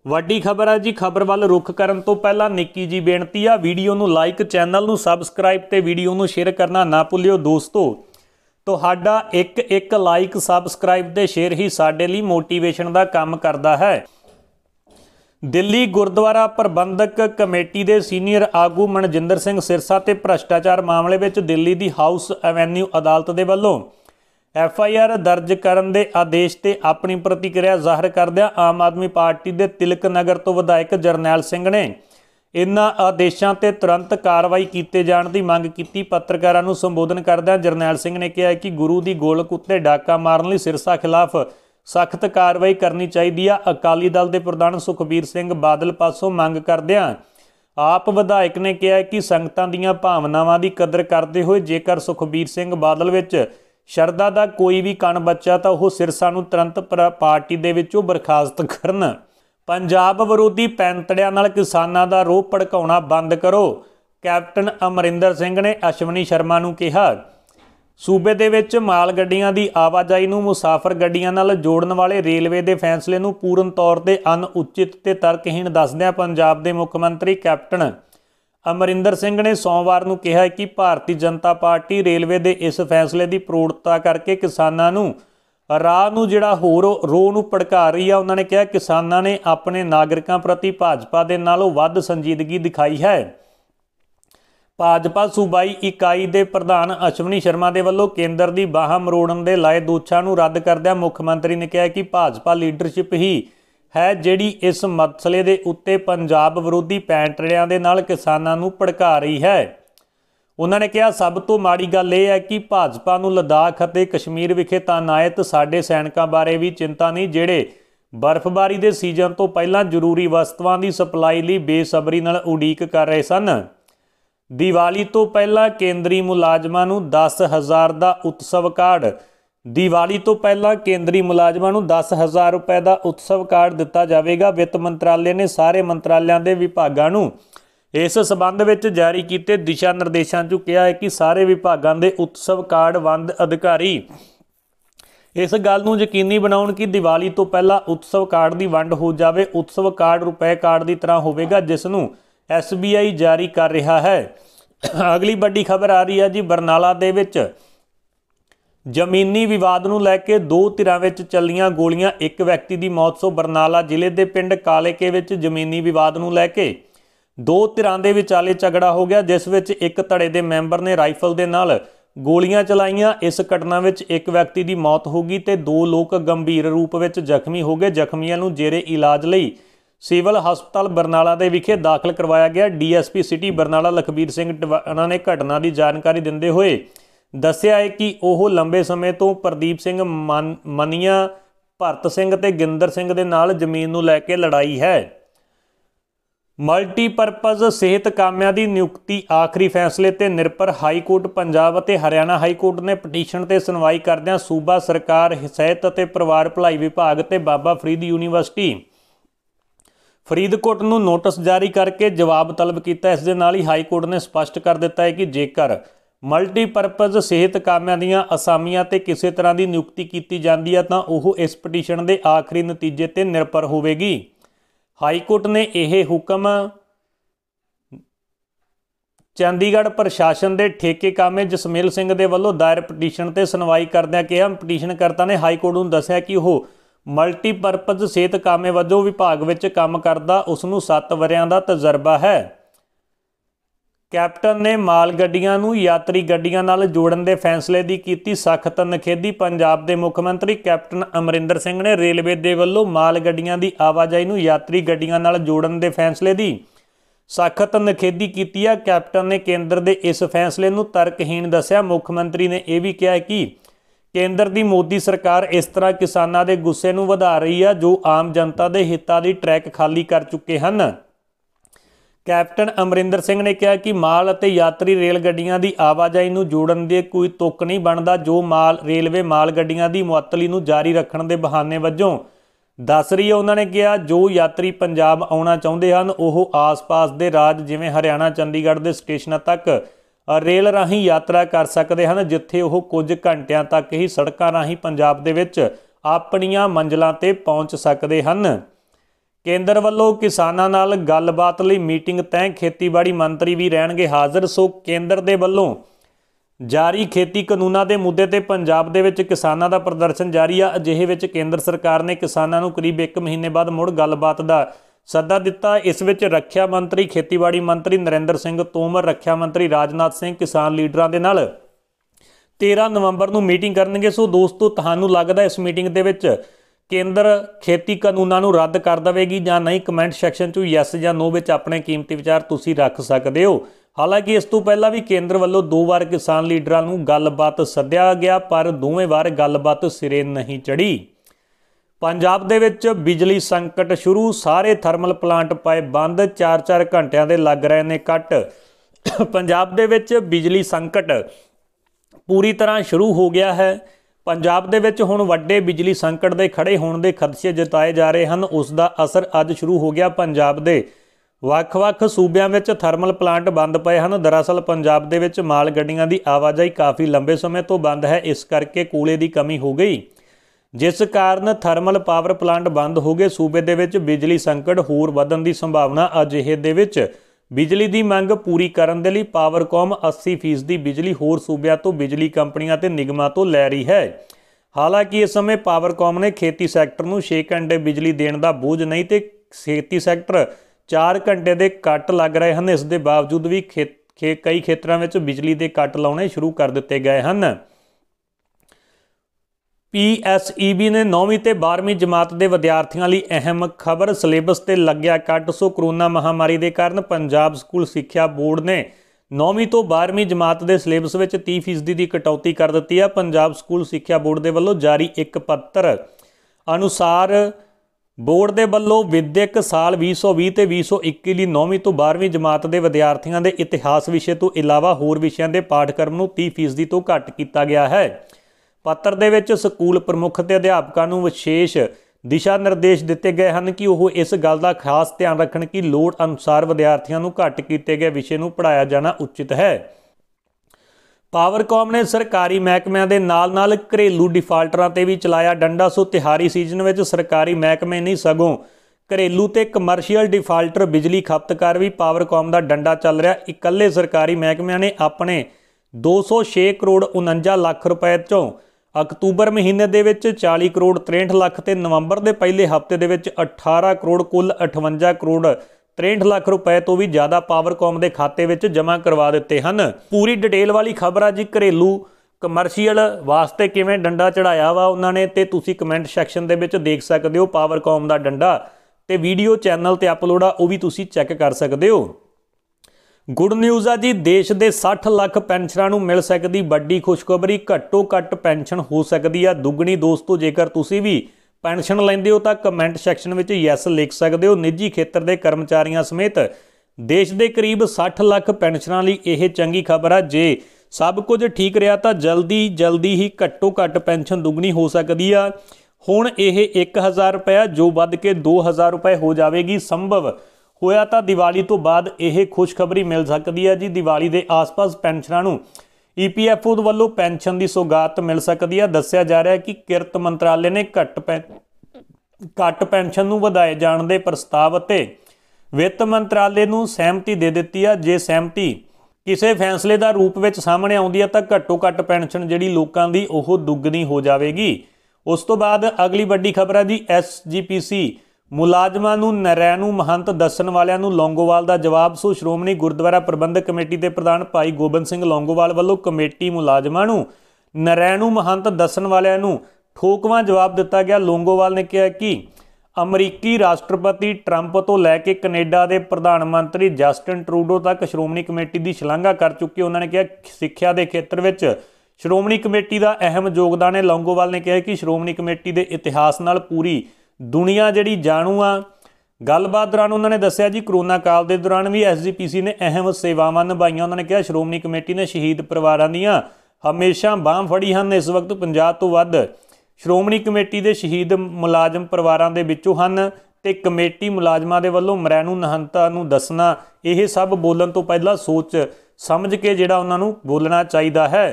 ਵੱਡੀ ਖਬਰ ਹੈ ਜੀ ਖਬਰ ਵੱਲ ਰੁਖ ਕਰਨ ਤੋਂ ਪਹਿਲਾਂ ਨਿੱਕੀ ਜੀ ਬੇਨਤੀ ਆ ਵੀਡੀਓ ਨੂੰ ਲਾਈਕ ਚੈਨਲ ਨੂੰ ਸਬਸਕ੍ਰਾਈਬ ਤੇ ਵੀਡੀਓ ਨੂੰ ਸ਼ੇਅਰ ਕਰਨਾ ਨਾ ਭੁੱਲਿਓ ਦੋਸਤੋ ਤੁਹਾਡਾ ਇੱਕ ਇੱਕ ਲਾਈਕ ਸਬਸਕ੍ਰਾਈਬ ਤੇ ਸ਼ੇਅਰ ਹੀ ਸਾਡੇ ਲਈ ਮੋਟੀਵੇਸ਼ਨ ਦਾ ਕੰਮ ਕਰਦਾ ਹੈ ਦਿੱਲੀ ਗੁਰਦੁਆਰਾ ਪ੍ਰਬੰਧਕ ਕਮੇਟੀ ਦੇ ਸੀਨੀਅਰ ਆਗੂ ਮਨਜਿੰਦਰ ਸਿੰਘ ਸਿਰਸਾ ਤੇ ਭ੍ਰਸ਼ਟਾਚਾਰ ਮਾਮਲੇ ਵਿੱਚ ਦਿੱਲੀ ਦੀ ਹਾਊਸ ਐਵੇਨਿਊ ਅਦਾਲਤ ਦੇ ਵੱਲੋਂ ਐਫ ਆਈ ਆਰ ਦਰਜ ਕਰਨ ਦੇ ਆਦੇਸ਼ ਤੇ ਆਪਣੀ ਪ੍ਰਤੀਕਿਰਿਆ ਜ਼ਾਹਰ ਕਰਦਿਆਂ ਆਮ ਆਦਮੀ ਪਾਰਟੀ ਦੇ ਤਿਲਕ ਨਗਰ ਤੋਂ ਵਿਧਾਇਕ ਜਰਨੈਲ ਸਿੰਘ ਨੇ ਇਨ੍ਹਾਂ ਆਦੇਸ਼ਾਂ ਤੇ ਤੁਰੰਤ ਕਾਰਵਾਈ ਕੀਤੇ ਜਾਣ ਦੀ ਮੰਗ ਕੀਤੀ ਪੱਤਰਕਾਰਾਂ ਨੂੰ ਸੰਬੋਧਨ ਕਰਦਿਆਂ ਜਰਨੈਲ ਸਿੰਘ ਨੇ ਕਿਹਾ ਕਿ ਗੁਰੂ ਦੀ ਗੋਲਕ ਉੱਤੇ ਡਾਕਾ ਮਾਰਨ ਲਈ ਸਿਰਸਾ ਖਿਲਾਫ ਸਖਤ ਕਾਰਵਾਈ ਕਰਨੀ ਚਾਹੀਦੀ ਆ ਅਕਾਲੀ ਦਲ ਦੇ ਪ੍ਰਧਾਨ ਸੁਖਬੀਰ ਸਿੰਘ ਬਾਦਲ ਪਾਸੋਂ ਮੰਗ ਕਰਦਿਆਂ ਆਪ ਵਿਧਾਇਕ ਨੇ ਕਿਹਾ ਕਿ ਸੰਗਤਾਂ ਦੀਆਂ ਭਾਵਨਾਵਾਂ ਦੀ ਕਦਰ ਕਰਦੇ ਹੋਏ ਜੇਕਰ ਸੁਖਬੀਰ ਸਿੰਘ ਬਾਦਲ ਵਿੱਚ ਸ਼ਰਦਾ ਦਾ ਕੋਈ ਵੀ ਕਣ ਬੱਚਾ ਤਾਂ ਉਹ ਸਿਰਸਾ ਨੂੰ ਤੁਰੰਤ ਪਾਰਟੀ ਦੇ ਵਿੱਚੋਂ ਬਰਖਾਸਤ ਕਰਨ ਪੰਜਾਬ ਵਿਰੋਧੀ ਪੈਂਤੜਿਆਂ ਨਾਲ ਕਿਸਾਨਾਂ ਦਾ ਰੋਹ ਭੜਕਾਉਣਾ ਬੰਦ ਕਰੋ ਕੈਪਟਨ ਅਮਰਿੰਦਰ ਸਿੰਘ ਨੇ ਅਸ਼ਵਨੀ ਸ਼ਰਮਾ ਨੂੰ ਕਿਹਾ ਸੂਬੇ ਦੇ ਵਿੱਚ ਮਾਲ ਗੱਡੀਆਂ ਦੀ ਆਵਾਜਾਈ ਨੂੰ ਮੁਸਾਫਰ ਗੱਡੀਆਂ ਨਾਲ ਜੋੜਨ ਵਾਲੇ ਰੇਲਵੇ ਦੇ ਫੈਸਲੇ ਨੂੰ ਪੂਰਨ ਤੌਰ ਤੇ ਅਨਉਚਿਤ ਤੇ ਤਰਕਹੀਣ ਦੱਸਦਿਆਂ ਪੰਜਾਬ ਦੇ ਮੁੱਖ ਮੰਤਰੀ ਕੈਪਟਨ ਅਮਰਿੰਦਰ ਸਿੰਘ ਨੇ ਸੋਮਵਾਰ ਨੂੰ ਕਿਹਾ ਕਿ ਭਾਰਤੀ ਜਨਤਾ ਪਾਰਟੀ ਰੇਲਵੇ ਦੇ ਇਸ ਫੈਸਲੇ ਦੀ ਪ੍ਰੋੜਤਾ ਕਰਕੇ ਕਿਸਾਨਾਂ ਨੂੰ ਰਾਹ ਨੂੰ ਜਿਹੜਾ ਹੋਰ ਰੋ ਨੂੰ ਪੜਕਾ ਰਹੀ ਆ ਉਹਨਾਂ ਨੇ ਕਿਹਾ ਕਿਸਾਨਾਂ ਨੇ ਆਪਣੇ ਨਾਗਰਿਕਾਂ ਪ੍ਰਤੀ ਭਾਜਪਾ ਦੇ ਨਾਲੋਂ ਵੱਧ ਸੰਜੀਦਗੀ ਦਿਖਾਈ ਹੈ ਭਾਜਪਾ ਸੂਬਾਈ ਇਕਾਈ ਦੇ ਪ੍ਰਧਾਨ ਅਸ਼ਵਨੀ ਸ਼ਰਮਾ ਦੇ ਵੱਲੋਂ ਕੇਂਦਰ ਦੀ ਬਾਹਾਂ ਮਰੋੜਨ ਦੇ ਲਾਏ ਦੋਸ਼ਾਂ ਨੂੰ ਰੱਦ ਕਰਦਿਆਂ ਮੁੱਖ ਮੰਤਰੀ ਨੇ ਕਿਹਾ ਕਿ ਭਾਜਪਾ ਲੀਡਰਸ਼ਿਪ ਹੀ ਹੈ ਜਿਹੜੀ ਇਸ ਮਸਲੇ ਦੇ ਉੱਤੇ ਪੰਜਾਬ ਵਿਰੋਧੀ ਪੈਂਟੜਿਆਂ ਦੇ ਨਾਲ ਕਿਸਾਨਾਂ ਨੂੰ ਭੜਕਾ ਰਹੀ ਹੈ ਉਹਨਾਂ ਨੇ ਕਿਹਾ ਸਭ ਤੋਂ ਮਾੜੀ ਗੱਲ ਇਹ ਹੈ ਕਿ ਭਾਜਪਾ ਨੂੰ ਲਦਾਖ ਅਤੇ ਕਸ਼ਮੀਰ ਵਿਖੇ ਤਾਂ ਨਾਇਤ ਸਾਡੇ ਸੈਨਿਕਾਂ ਬਾਰੇ ਵੀ ਚਿੰਤਾ ਨਹੀਂ ਜਿਹੜੇ ਬਰਫ਼ਬਾਰੀ ਦੇ ਸੀਜ਼ਨ ਤੋਂ ਪਹਿਲਾਂ ਜ਼ਰੂਰੀ ਵਸਤਾਂ ਦੀ ਸਪਲਾਈ ਲਈ ਬੇਸਬਰੀ ਨਾਲ ਉਡੀਕ ਕਰ ਰਹੇ ਸਨ ਦੀਵਾਲੀ ਤੋਂ ਪਹਿਲਾਂ ਕੇਂਦਰੀ ਮੁਲਾਜ਼ਮਾਂ ਨੂੰ 10000 ਦਾ ਉਤਸਵ ਕਾਰਡ ਦੀਵਾਲੀ ਤੋਂ ਪਹਿਲਾਂ ਕੇਂਦਰੀ ਮੁਲਾਜ਼ਮਾਂ ਨੂੰ 10000 ਰੁਪਏ ਦਾ ਉਤਸਵ ਕਾਰਡ ਦਿੱਤਾ ਜਾਵੇਗਾ ਵਿੱਤ ਮੰਤਰਾਲੇ ਨੇ ਸਾਰੇ ਮੰਤਰਾਲਿਆਂ ਦੇ ਵਿਭਾਗਾਂ ਨੂੰ ਇਸ ਸਬੰਧ ਵਿੱਚ ਜਾਰੀ ਕੀਤੇ ਦਿਸ਼ਾ ਨਿਰਦੇਸ਼ਾਂ 'ਚ ਕਿਹਾ ਹੈ ਕਿ ਸਾਰੇ ਵਿਭਾਗਾਂ ਦੇ ਉਤਸਵ ਕਾਰਡ ਵੰਡ ਅਧਿਕਾਰੀ ਇਸ ਗੱਲ ਨੂੰ ਯਕੀਨੀ ਬਣਾਉਣ ਕਿ ਦੀਵਾਲੀ ਤੋਂ ਪਹਿਲਾਂ ਉਤਸਵ ਕਾਰਡ ਦੀ ਵੰਡ ਹੋ ਜਾਵੇ ਉਤਸਵ ਕਾਰਡ ਰੁਪਏ ਕਾਰਡ ਦੀ ਤਰ੍ਹਾਂ ਹੋਵੇਗਾ ਜਿਸ ਨੂੰ ਐਸਬੀਆਈ ਜਾਰੀ ਕਰ ਰਿਹਾ ਹੈ ਅਗਲੀ ਵੱਡੀ ਖਬਰ ਆ ਰਹੀ ਹੈ ਜੀ ਬਰਨਾਲਾ ਦੇ ਵਿੱਚ ਜ਼ਮੀਨੀ ਵਿਵਾਦ ਨੂੰ ਲੈ ਕੇ ਦੋ ਧਿਰਾਂ ਵਿੱਚ ਚੱਲੀਆਂ ਗੋਲੀਆਂ ਇੱਕ ਵਿਅਕਤੀ ਦੀ ਮੌਤ ਸੋ ਬਰਨਾਲਾ ਜ਼ਿਲ੍ਹੇ ਦੇ ਪਿੰਡ ਕਾਲੇਕੇ ਵਿੱਚ ਜ਼ਮੀਨੀ ਵਿਵਾਦ ਨੂੰ ਲੈ ਕੇ ਦੋ ਧਿਰਾਂ ਦੇ ਵਿਚਾਲੇ ਝਗੜਾ ਹੋ ਗਿਆ ਜਿਸ ਵਿੱਚ ਇੱਕ ਧੜੇ ਦੇ ਮੈਂਬਰ ਨੇ ਰਾਈਫਲ ਦੇ ਨਾਲ ਗੋਲੀਆਂ ਚਲਾਈਆਂ ਇਸ ਘਟਨਾ ਵਿੱਚ ਇੱਕ ਵਿਅਕਤੀ ਦੀ ਮੌਤ ਹੋ ਗਈ ਤੇ ਦੋ ਲੋਕ ਗੰਭੀਰ ਰੂਪ ਵਿੱਚ ਜ਼ਖਮੀ ਹੋ ਗਏ ਜ਼ਖਮੀਆਂ ਨੂੰ ਜੇਰੇ ਇਲਾਜ ਲਈ ਸਿਵਲ ਹਸਪਤਾਲ ਬਰਨਾਲਾ ਦੇ ਵਿਖੇ ਦਾਖਲ ਕਰਵਾਇਆ ਗਿਆ ਡੀਐਸਪੀ ਸਿਟੀ ਬਰਨਾਲਾ ਲਖਬੀਰ ਸਿੰਘ ਉਹਨਾਂ ਨੇ ਘਟਨਾ ਦੀ ਜਾਣਕਾਰੀ ਦਿੰਦੇ ਹੋਏ ਦੱਸਿਆ ਹੈ ਕਿ ਉਹ ਲੰਬੇ ਸਮੇਂ ਤੋਂ ਪ੍ਰਦੀਪ ਸਿੰਘ ਮਨੀਆਂ ਭਰਤ ਸਿੰਘ ਤੇ ਗਿੰਦਰ ਸਿੰਘ ਦੇ ਨਾਲ ਜ਼ਮੀਨ ਨੂੰ ਲੈ ਕੇ ਲੜਾਈ ਹੈ ਮਲਟੀਪਰਪਜ਼ ਸਿਹਤ ਕਾਮਿਆਂ ਦੀ ਨਿਯੁਕਤੀ ਆਖਰੀ ਫੈਸਲੇ ਤੇ ਨਿਰਪਰ ਹਾਈ ਕੋਰਟ ਪੰਜਾਬ ਅਤੇ ਹਰਿਆਣਾ ਹਾਈ ਕੋਰਟ ਨੇ ਪਟੀਸ਼ਨ ਤੇ ਸੁਣਵਾਈ ਕਰਦਿਆਂ ਸੂਬਾ ਸਰਕਾਰ ਸਿਹਤ ਅਤੇ ਪਰਿਵਾਰ ਭਲਾਈ ਵਿਭਾਗ ਤੇ ਬਾਬਾ ਫਰੀਦ ਯੂਨੀਵਰਸਿਟੀ ਫਰੀਦਕੋਟ ਨੂੰ ਨੋਟਿਸ ਜਾਰੀ ਕਰਕੇ ਜਵਾਬ ਤਲਬ ਕੀਤਾ ਇਸ ਦੇ ਨਾਲ ਹੀ ਹਾਈ ਕੋਰਟ ਨੇ ਸਪਸ਼ਟ ਕਰ ਦਿੱਤਾ ਹੈ ਕਿ ਜੇਕਰ ਮਲਟੀਪਰਪਜ਼ ਸਿਹਤ ਕਾਮਿਆਂ ਦੀਆਂ ਅਸਾਮੀਆਂ ਤੇ ਕਿਸੇ ਤਰ੍ਹਾਂ ਦੀ ਨਿਯੁਕਤੀ ਕੀਤੀ ਜਾਂਦੀ ਹੈ ਤਾਂ ਉਹ ਇਸ ਪਟੀਸ਼ਨ ਦੇ ਆਖਰੀ ਨਤੀਜੇ ਤੇ ਨਿਰਭਰ ਹੋਵੇਗੀ ਹਾਈ ਕੋਰਟ ਨੇ ਇਹ ਹੁਕਮ ਚੰਡੀਗੜ੍ਹ ਪ੍ਰਸ਼ਾਸਨ ਦੇ ਠੇਕੇ ਕਾਮੇ ਜਸਮੇਲ ਸਿੰਘ ਦੇ ਵੱਲੋਂ ਦਾਇਰ ਪਟੀਸ਼ਨ ਤੇ ਸੁਣਵਾਈ ਕਰਦਿਆਂ ਕਿਹਾ ਪਟੀਸ਼ਨ ਕਰਤਾ ਨੇ ਹਾਈ ਕੋਰਟ ਨੂੰ ਦੱਸਿਆ ਕਿ ਉਹ ਮਲਟੀਪਰਪਜ਼ ਸਿਹਤ ਕਾਮੇ ਵਜੋਂ ਵਿਭਾਗ ਵਿੱਚ ਕੰਮ ਕਰਦਾ ਉਸ ਨੂੰ 7 ਵਰਿਆਂ ਦਾ ਤਜਰਬਾ ਹੈ ਕੈਪਟਨ ਨੇ ਮਾਲ ਗੱਡੀਆਂ ਨੂੰ ਯਾਤਰੀ ਗੱਡੀਆਂ ਨਾਲ ਜੋੜਨ ਦੇ ਫੈਸਲੇ ਦੀ ਕੀਤੀ ਸਖਤ ਨਖੇਦੀ ਪੰਜਾਬ ਦੇ ਮੁੱਖ ਮੰਤਰੀ ਕੈਪਟਨ ਅਮਰਿੰਦਰ ਸਿੰਘ ਨੇ ਰੇਲਵੇ ਦੇ ਵੱਲੋਂ ਮਾਲ ਗੱਡੀਆਂ ਦੀ ਆਵਾਜਾਈ ਨੂੰ ਯਾਤਰੀ ਗੱਡੀਆਂ ਨਾਲ ਜੋੜਨ ਦੇ ਫੈਸਲੇ ਦੀ ਸਖਤ ਨਖੇਦੀ ਕੀਤੀ ਆ ਕੈਪਟਨ ਨੇ ਕੇਂਦਰ ਦੇ ਇਸ ਫੈਸਲੇ ਨੂੰ ਤਰਕਹੀਣ ਦੱਸਿਆ ਮੁੱਖ ਮੰਤਰੀ ਨੇ ਇਹ ਵੀ ਕਿਹਾ ਕਿ ਕੇਂਦਰ ਦੀ ਮੋਦੀ ਸਰਕਾਰ ਇਸ ਤਰ੍ਹਾਂ ਕਿਸਾਨਾਂ ਦੇ ਗੁੱਸੇ ਨੂੰ ਵਧਾ ਰਹੀ ਆ ਜੋ ਆਮ ਜਨਤਾ ਦੇ ਹਿੱਤਾਂ ਦੀ ਟਰੈਕ ਖਾਲੀ ਕਰ ਚੁੱਕੇ ਹਨ ਕੈਪਟਨ ਅਮਰਿੰਦਰ ਸਿੰਘ ਨੇ ਕਿਹਾ ਕਿ ਮਾਲ ਅਤੇ ਯਾਤਰੀ ਰੇਲ ਗੱਡੀਆਂ ਦੀ ਆਵਾਜਾਈ ਨੂੰ ਜੋੜਨ ਦੇ ਕੋਈ ਤੁਕ ਨਹੀਂ ਬਣਦਾ ਜੋ ਮਾਲ ਰੇਲਵੇ ਮਾਲ ਗੱਡੀਆਂ ਦੀ ਮੁਅੱਤਲੀ ਨੂੰ ਜਾਰੀ ਰੱਖਣ ਦੇ ਬਹਾਨੇ ਵੱਜੋਂ ਦੱਸ ਰਹੀ ਹੈ ਉਹਨਾਂ ਨੇ ਕਿਹਾ ਜੋ ਯਾਤਰੀ ਪੰਜਾਬ ਆਉਣਾ ਚਾਹੁੰਦੇ ਹਨ ਉਹ ਆਸ-ਪਾਸ ਦੇ ਰਾਜ ਜਿਵੇਂ ਹਰਿਆਣਾ ਚੰਡੀਗੜ੍ਹ ਦੇ ਸਟੇਸ਼ਨਾਂ ਤੱਕ ਰੇਲ ਰਾਹੀਂ ਯਾਤਰਾ ਕਰ ਸਕਦੇ ਹਨ ਜਿੱਥੇ ਉਹ ਕੁਝ ਘੰਟਿਆਂ ਤੱਕ ਹੀ ਸੜਕਾਂ ਰਾਹੀਂ ਪੰਜਾਬ ਦੇ ਵਿੱਚ ਆਪਣੀਆਂ ਮੰਜ਼ਲਾਂ ਤੇ ਪਹੁੰਚ ਸਕਦੇ ਹਨ ਕੇਂਦਰ ਵੱਲੋਂ ਕਿਸਾਨਾਂ ਨਾਲ ਗੱਲਬਾਤ ਲਈ ਮੀਟਿੰਗ ਤੈਅ ਖੇਤੀਬਾੜੀ ਮੰਤਰੀ ਵੀ ਰਹਿਣਗੇ ਹਾਜ਼ਰ ਸੋ ਕੇਂਦਰ ਦੇ ਵੱਲੋਂ ਜਾਰੀ ਖੇਤੀ ਕਾਨੂੰਨਾਂ ਦੇ ਮੁੱਦੇ ਤੇ ਪੰਜਾਬ ਦੇ ਵਿੱਚ ਕਿਸਾਨਾਂ ਦਾ ਪ੍ਰਦਰਸ਼ਨ ਜਾਰੀ ਆ ਅਜਿਹੇ ਵਿੱਚ ਕੇਂਦਰ ਸਰਕਾਰ ਨੇ ਕਿਸਾਨਾਂ ਨੂੰ ਕਰੀਬ 1 ਮਹੀਨੇ ਬਾਅਦ ਮੁੜ ਗੱਲਬਾਤ ਦਾ ਸੱਦਾ ਦਿੱਤਾ ਇਸ ਵਿੱਚ ਰੱਖਿਆ ਮੰਤਰੀ ਖੇਤੀਬਾੜੀ ਮੰਤਰੀ ਨਰਿੰਦਰ ਸਿੰਘ ਤੋਮਰ ਰੱਖਿਆ ਮੰਤਰੀ ਰਾਜਨਾਥ ਸਿੰਘ ਕਿਸਾਨ ਲੀਡਰਾਂ ਦੇ ਨਾਲ 13 ਨਵੰਬਰ ਨੂੰ ਮੀਟਿੰਗ ਕਰਨਗੇ ਸੋ ਦੋਸਤੋ ਤੁਹਾਨੂੰ ਲੱਗਦਾ ਇਸ ਮੀਟਿੰਗ ਦੇ ਵਿੱਚ ਕੇਂਦਰ ਖੇਤੀ ਕਾਨੂੰਨਾਂ ਨੂੰ ਰੱਦ ਕਰ ਦੇਵੇਗੀ ਜਾਂ ਨਹੀਂ ਕਮੈਂਟ ਸੈਕਸ਼ਨ 'ਚ ਯੈਸ ਜਾਂ ਨੋ ਵਿੱਚ ਆਪਣੇ ਕੀਮਤੀ ਵਿਚਾਰ ਤੁਸੀਂ ਰੱਖ ਸਕਦੇ ਹੋ ਹਾਲਾਂਕਿ ਇਸ ਤੋਂ ਪਹਿਲਾਂ ਵੀ ਕੇਂਦਰ ਵੱਲੋਂ ਦੋ ਵਾਰ ਕਿਸਾਨ ਲੀਡਰਾਂ ਨੂੰ ਗੱਲਬਾਤ ਸੱਦਿਆ ਗਿਆ ਪਰ ਦੋਵੇਂ ਵਾਰ ਗੱਲਬਾਤ ਸਿਰੇ ਨਹੀਂ ਚੜੀ ਪੰਜਾਬ ਦੇ ਵਿੱਚ ਬਿਜਲੀ ਸੰਕਟ ਸ਼ੁਰੂ ਸਾਰੇ ਥਰਮਲ ਪਲਾਂਟ ਪਏ ਬੰਦ 4-4 ਘੰਟਿਆਂ ਦੇ ਲੱਗ ਰਹੇ ਨੇ ਕੱਟ ਪੰਜਾਬ ਦੇ ਵਿੱਚ ਬਿਜਲੀ ਸੰਕਟ ਪੂਰੀ ਤਰ੍ਹਾਂ ਸ਼ੁਰੂ ਹੋ ਗਿਆ ਹੈ ਪੰਜਾਬ ਦੇ ਵਿੱਚ ਹੁਣ ਵੱਡੇ ਬਿਜਲੀ ਸੰਕਟ ਦੇ ਖੜੇ ਹੋਣ ਦੇ ਖਦਸ਼ੇ ਜਤਾਏ ਜਾ ਰਹੇ ਹਨ ਉਸ ਦਾ ਅਸਰ ਅੱਜ ਸ਼ੁਰੂ ਹੋ ਗਿਆ ਪੰਜਾਬ ਦੇ ਵੱਖ-ਵੱਖ ਸੂਬਿਆਂ ਵਿੱਚ ਥਰਮਲ ਪਲਾਂਟ ਬੰਦ ਪਏ ਹਨ ਦਰਅਸਲ ਪੰਜਾਬ ਦੇ ਵਿੱਚ ਮਾਲ ਗੱਡੀਆਂ ਦੀ ਆਵਾਜਾਈ ਕਾਫੀ ਲੰਬੇ ਸਮੇਂ ਤੋਂ ਬੰਦ ਹੈ ਇਸ ਕਰਕੇ ਕੋਲੇ ਦੀ ਕਮੀ ਹੋ ਗਈ ਜਿਸ ਕਾਰਨ ਥਰਮਲ ਪਾਵਰ ਪਲਾਂਟ ਬੰਦ ਹੋ ਗਏ ਸੂਬੇ ਦੇ ਵਿੱਚ ਬਿਜਲੀ ਸੰਕਟ ਹੋਰ ਵਧਣ ਦੀ ਸੰਭਾਵਨਾ ਅਜਿਹੇ ਦੇ ਵਿੱਚ ਬਿਜਲੀ ਦੀ ਮੰਗ ਪੂਰੀ ਕਰਨ ਦੇ ਲਈ ਪਾਵਰਕਾਮ 80% ਦੀ ਬਿਜਲੀ ਹੋਰ ਸੂਬਿਆਂ ਤੋਂ ਬਿਜਲੀ ਕੰਪਨੀਆਂ ਤੇ ਨਿਗਮਾਂ ਤੋਂ ਲੈ ਰਹੀ ਹੈ ਹਾਲਾਂਕਿ ਇਸ ਸਮੇਂ ਪਾਵਰਕਾਮ ਨੇ ਖੇਤੀ ਸੈਕਟਰ ਨੂੰ 6 ਘੰਟੇ ਬਿਜਲੀ ਦੇਣ ਦਾ ਬੋਝ ਨਹੀਂ ਤੇ ਖੇਤੀ ਸੈਕਟਰ 4 ਘੰਟੇ ਦੇ ਕੱਟ ਲੱਗ ਰਹੇ ਹਨ ਇਸ ਦੇ ਬਾਵਜੂਦ ਵੀ ਕਈ ਖੇਤਰਾਂ ਵਿੱਚ ਬਿਜਲੀ ਦੇ ਕੱਟ ਲਾਉਣੇ ਸ਼ੁਰੂ ਕਰ ਦਿੱਤੇ ਗਏ ਹਨ PSEB ਨੇ 9ਵੀਂ ਤੇ 12ਵੀਂ ਜਮਾਤ ਦੇ ਵਿਦਿਆਰਥੀਆਂ ਲਈ ਅਹਿਮ ਖਬਰ ਸਿਲੇਬਸ ਤੇ ਲੱਗਿਆ ਕੱਟ ਸੋ ਕਰੋਨਾ ਮਹਾਮਾਰੀ ਦੇ ਕਾਰਨ ਪੰਜਾਬ ਸਕੂਲ ਸਿੱਖਿਆ ਬੋਰਡ ਨੇ 9ਵੀਂ ਤੋਂ 12ਵੀਂ ਜਮਾਤ ਦੇ ਸਿਲੇਬਸ ਵਿੱਚ 30% ਦੀ ਕਟੌਤੀ ਕਰ ਦਿੱਤੀ ਹੈ ਪੰਜਾਬ ਸਕੂਲ ਸਿੱਖਿਆ ਬੋਰਡ ਦੇ ਵੱਲੋਂ ਜਾਰੀ ਇੱਕ ਪੱਤਰ ਅਨੁਸਾਰ ਬੋਰਡ ਦੇ ਵੱਲੋਂ ਵਿਦਿਅਕ ਸਾਲ 2020 ਤੇ 2021 ਲਈ 9ਵੀਂ ਤੋਂ 12ਵੀਂ ਜਮਾਤ ਦੇ ਵਿਦਿਆਰਥੀਆਂ ਦੇ ਇਤਿਹਾਸ ਵਿਸ਼ੇ ਤੋਂ ਇਲਾਵਾ ਹੋਰ ਵਿਸ਼ਿਆਂ ਦੇ ਪਾਠਕ੍ਰਮ ਨੂੰ 30% ਤੋਂ ਘੱਟ ਕੀਤਾ ਗਿਆ ਹੈ ਪੱਤਰ ਦੇ ਵਿੱਚ ਸਕੂਲ ਪ੍ਰਮੁੱਖ ਤੇ ਅਧਿਆਪਕਾਂ ਨੂੰ ਵਿਸ਼ੇਸ਼ ਦਿਸ਼ਾ ਨਿਰਦੇਸ਼ ਦਿੱਤੇ ਗਏ ਹਨ ਕਿ ਉਹ ਇਸ ਗੱਲ ਦਾ ਖਾਸ ਧਿਆਨ ਰੱਖਣ ਕਿ ਲੋੜ ਅਨੁਸਾਰ ਵਿਦਿਆਰਥੀਆਂ ਨੂੰ ਘੱਟ ਕੀਤੇ ਗਏ ਵਿਸ਼ੇ ਨੂੰ ਪੜਾਇਆ ਜਾਣਾ ਉਚਿਤ ਹੈ ਪਾਵਰਕਾਮ ਨੇ ਸਰਕਾਰੀ ਮਹਿਕਮਿਆਂ ਦੇ ਨਾਲ-ਨਾਲ ਘਰੇਲੂ ਡਿਫਾਲਟਰਾਂ ਤੇ ਵੀ ਚਲਾਇਆ ਡੰਡਾ ਸੋ ਤਿਹਾਰੀ ਸੀਜ਼ਨ ਵਿੱਚ ਸਰਕਾਰੀ ਮਹਿਕਮੇ ਨਹੀਂ ਸਗੋਂ ਘਰੇਲੂ ਤੇ ਕਮਰਸ਼ੀਅਲ ਡਿਫਾਲਟਰ ਬਿਜਲੀ ਖਪਤਕਾਰ ਵੀ ਪਾਵਰਕਾਮ ਦਾ ਡੰਡਾ ਚੱਲ ਰਿਹਾ ਇਕੱਲੇ ਸਰਕਾਰੀ ਮਹਿਕਮਿਆਂ ਨੇ ਆਪਣੇ 206 ਕਰੋੜ 49 ਲੱਖ ਰੁਪਏ ਚੋਂ ਅਕਤੂਬਰ ਮਹੀਨੇ ਦੇ ਵਿੱਚ 40 ਕਰੋੜ 63 ਲੱਖ ਤੇ ਨਵੰਬਰ ਦੇ ਪਹਿਲੇ ਹਫਤੇ ਦੇ ਵਿੱਚ 18 ਕਰੋੜ ਕੁੱਲ 58 ਕਰੋੜ 63 ਲੱਖ ਰੁਪਏ ਤੋਂ ਵੀ ਜ਼ਿਆਦਾ ਪਾਵਰਕਾਮ ਦੇ ਖਾਤੇ ਵਿੱਚ ਜਮ੍ਹਾਂ ਕਰਵਾ ਦਿੱਤੇ ਹਨ ਪੂਰੀ ਡਿਟੇਲ ਵਾਲੀ ਖਬਰ ਆ ਜੀ ਘਰੇਲੂ ਕਮਰਸ਼ੀਅਲ ਵਾਸਤੇ ਕਿਵੇਂ ਡੰਡਾ ਚੜਾਇਆ ਵਾ ਉਹਨਾਂ ਨੇ ਤੇ ਤੁਸੀਂ ਕਮੈਂਟ ਸੈਕਸ਼ਨ ਦੇ ਵਿੱਚ ਦੇਖ ਸਕਦੇ ਹੋ ਪਾਵਰਕਾਮ ਦਾ ਡੰਡਾ ਤੇ ਵੀਡੀਓ ਚੈਨਲ ਤੇ ਅਪਲੋਡ ਆ ਉਹ ਵੀ ਤੁਸੀਂ ਚੈੱਕ ਕਰ ਸਕਦੇ ਹੋ ਗੁੱਡ ਨਿਊਜ਼ ਆ ਜੀ ਦੇਸ਼ ਦੇ 60 ਲੱਖ ਪੈਨਸ਼ਨਰਾਂ ਨੂੰ ਮਿਲ ਸਕਦੀ ਵੱਡੀ ਖੁਸ਼ਖਬਰੀ ਘੱਟੋ ਘੱਟ ਪੈਨਸ਼ਨ ਹੋ ਸਕਦੀ ਆ ਦੁੱਗਣੀ ਦੋਸਤੋ ਜੇਕਰ ਤੁਸੀਂ ਵੀ ਪੈਨਸ਼ਨ ਲੈਂਦੇ ਹੋ ਤਾਂ ਕਮੈਂਟ ਸੈਕਸ਼ਨ ਵਿੱਚ ਯੈਸ ਲਿਖ ਸਕਦੇ ਹੋ ਨਿੱਜੀ ਖੇਤਰ ਦੇ ਕਰਮਚਾਰੀਆਂ ਸਮੇਤ ਦੇਸ਼ ਦੇ ਕਰੀਬ 60 ਲੱਖ ਪੈਨਸ਼ਨਰਾਂ ਲਈ ਇਹ ਚੰਗੀ ਖਬਰ ਆ ਜੇ ਸਭ ਕੁਝ ਠੀਕ ਰਿਹਾ ਤਾਂ ਜਲਦੀ ਜਲਦੀ ਹੀ ਘੱਟੋ ਘੱਟ ਪੈਨਸ਼ਨ ਦੁੱਗਣੀ ਹੋ ਸਕਦੀ ਆ ਹੁਣ ਇਹ 1000 ਰੁਪਏ ਜੋ ਵੱਧ ਕੇ 2000 ਰੁਪਏ ਹੋ ਜਾਵੇਗੀ ਸੰਭਵ ਹੋਇਆ ਤਾਂ ਦੀਵਾਲੀ ਤੋਂ ਬਾਅਦ ਇਹ ਖੁਸ਼ਖਬਰੀ ਮਿਲ ਸਕਦੀ ਹੈ ਜੀ ਦੀਵਾਲੀ ਦੇ ਆਸ-ਪਾਸ ਪੈਨਸ਼ਨਰਾਂ ਨੂੰ ਈਪੀਐਫਓ ਦੇ ਵੱਲੋਂ ਪੈਨਸ਼ਨ ਦੀ ਸੌਗਾਤ ਮਿਲ ਸਕਦੀ ਹੈ ਦੱਸਿਆ ਜਾ ਰਿਹਾ ਹੈ ਕਿ ਕਿਰਤ ਮੰਤਰਾਲੇ ਨੇ ਘੱਟ ਘੱਟ ਪੈਨਸ਼ਨ ਨੂੰ ਵਧਾਏ ਜਾਣ ਦੇ ਪ੍ਰਸਤਾਵ ਅਤੇ ਵਿੱਤ ਮੰਤਰਾਲੇ ਨੂੰ ਸਹਿਮਤੀ ਦੇ ਦਿੱਤੀ ਹੈ ਜੇ ਸਹਿਮਤੀ ਕਿਸੇ ਫੈਸਲੇ ਦਾ ਰੂਪ ਵਿੱਚ ਸਾਹਮਣੇ ਆਉਂਦੀ ਹੈ ਤਾਂ ਘੱਟੋ ਘੱਟ ਪੈਨਸ਼ਨ ਜਿਹੜੀ ਲੋਕਾਂ ਦੀ ਉਹ ਦੁੱਗਣੀ ਹੋ ਜਾਵੇਗੀ ਉਸ ਤੋਂ ਬਾਅਦ ਅਗਲੀ ਵੱਡੀ ਖਬਰ ਹੈ ਜੀ ਐਸਜੀਪੀਸੀ ਮੁਲਾਜ਼ਮਾਂ ਨੂੰ ਨਰੈਣੂ ਮਹੰਤ ਦੱਸਣ ਵਾਲਿਆਂ ਨੂੰ ਲੌਂਗੋਵਾਲ ਦਾ ਜਵਾਬ ਸੋ ਸ਼੍ਰੋਮਣੀ ਗੁਰਦੁਆਰਾ ਪ੍ਰਬੰਧਕ ਕਮੇਟੀ ਦੇ ਪ੍ਰਧਾਨ ਭਾਈ ਗੋਬਿੰਦ ਸਿੰਘ ਲੌਂਗੋਵਾਲ ਵੱਲੋਂ ਕਮੇਟੀ ਮੁਲਾਜ਼ਮਾਂ ਨੂੰ ਨਰੈਣੂ ਮਹੰਤ ਦੱਸਣ ਵਾਲਿਆਂ ਨੂੰ ਠੋਕਵਾਂ ਜਵਾਬ ਦਿੱਤਾ ਗਿਆ ਲੌਂਗੋਵਾਲ ਨੇ ਕਿਹਾ ਕਿ ਅਮਰੀਕੀ ਰਾਸ਼ਟਰਪਤੀ ਟਰੰਪ ਤੋਂ ਲੈ ਕੇ ਕੈਨੇਡਾ ਦੇ ਪ੍ਰਧਾਨ ਮੰਤਰੀ ਜਸਟਿਨ ਟਰੂਡੋ ਤੱਕ ਸ਼੍ਰੋਮਣੀ ਕਮੇਟੀ ਦੀ ਸ਼ਲਾਘਾ ਕਰ ਚੁੱਕੇ ਉਹਨਾਂ ਨੇ ਕਿਹਾ ਸਿੱਖਿਆ ਦੇ ਖੇਤਰ ਵਿੱਚ ਸ਼੍ਰੋਮਣੀ ਕਮੇਟੀ ਦਾ ਅਹਿਮ ਯੋਗਦਾਨ ਹੈ ਲੌਂਗੋਵਾਲ ਨੇ ਕਿਹਾ ਕਿ ਸ਼੍ਰੋਮਣੀ ਕਮੇਟੀ ਦੇ ਇਤਿਹਾਸ ਨਾਲ ਪੂਰੀ ਦੁਨੀਆ ਜਿਹੜੀ ਜਾਣੂ ਆ ਗੱਲਬਾਤ ਦੌਰਾਨ ਉਹਨਾਂ ਨੇ ਦੱਸਿਆ ਜੀ ਕਰੋਨਾ ਕਾਲ ਦੇ ਦੌਰਾਨ ਵੀ ਐਸਜੀਪੀਸੀ ਨੇ ਅਹਿਮ ਸੇਵਾਵਾਂ ਨਿਭਾਈਆਂ ਉਹਨਾਂ ਨੇ ਕਿਹਾ ਸ਼੍ਰੋਮਣੀ ਕਮੇਟੀ ਨੇ ਸ਼ਹੀਦ ਪਰਿਵਾਰਾਂ ਦੀਆਂ ਹਮੇਸ਼ਾ ਬਾਹ ਫੜੀ ਹਨ ਇਸ ਵਕਤ 50 ਤੋਂ ਵੱਧ ਸ਼੍ਰੋਮਣੀ ਕਮੇਟੀ ਦੇ ਸ਼ਹੀਦ ਮੁਲਾਜ਼ਮ ਪਰਿਵਾਰਾਂ ਦੇ ਵਿੱਚੋਂ ਹਨ ਤੇ ਕਮੇਟੀ ਮੁਲਾਜ਼ਮਾਂ ਦੇ ਵੱਲੋਂ ਮਰੈਨੂ ਨਹੰਤਾ ਨੂੰ ਦੱਸਣਾ ਇਹ ਸਭ ਬੋਲਣ ਤੋਂ ਪਹਿਲਾਂ ਸੋਚ ਸਮਝ ਕੇ ਜਿਹੜਾ ਉਹਨਾਂ ਨੂੰ ਬੋਲਣਾ ਚਾਹੀਦਾ ਹੈ